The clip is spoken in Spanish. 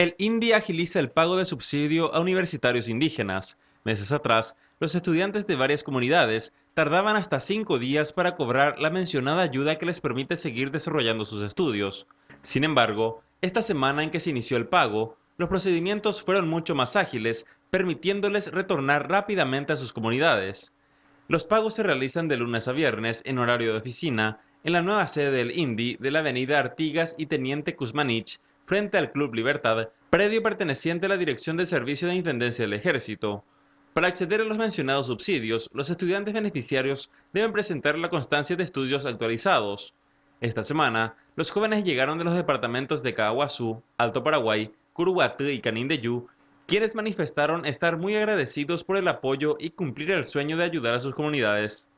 El INDI agiliza el pago de subsidio a universitarios indígenas. Meses atrás, los estudiantes de varias comunidades tardaban hasta cinco días para cobrar la mencionada ayuda que les permite seguir desarrollando sus estudios. Sin embargo, esta semana en que se inició el pago, los procedimientos fueron mucho más ágiles, permitiéndoles retornar rápidamente a sus comunidades. Los pagos se realizan de lunes a viernes en horario de oficina en la nueva sede del INDI de la avenida Artigas y Teniente Kuzmanich, frente al Club Libertad, predio perteneciente a la Dirección del Servicio de Intendencia del Ejército. Para acceder a los mencionados subsidios, los estudiantes beneficiarios deben presentar la constancia de estudios actualizados. Esta semana, los jóvenes llegaron de los departamentos de Caguazú, Alto Paraguay, Curubatú y Canindeyú, quienes manifestaron estar muy agradecidos por el apoyo y cumplir el sueño de ayudar a sus comunidades.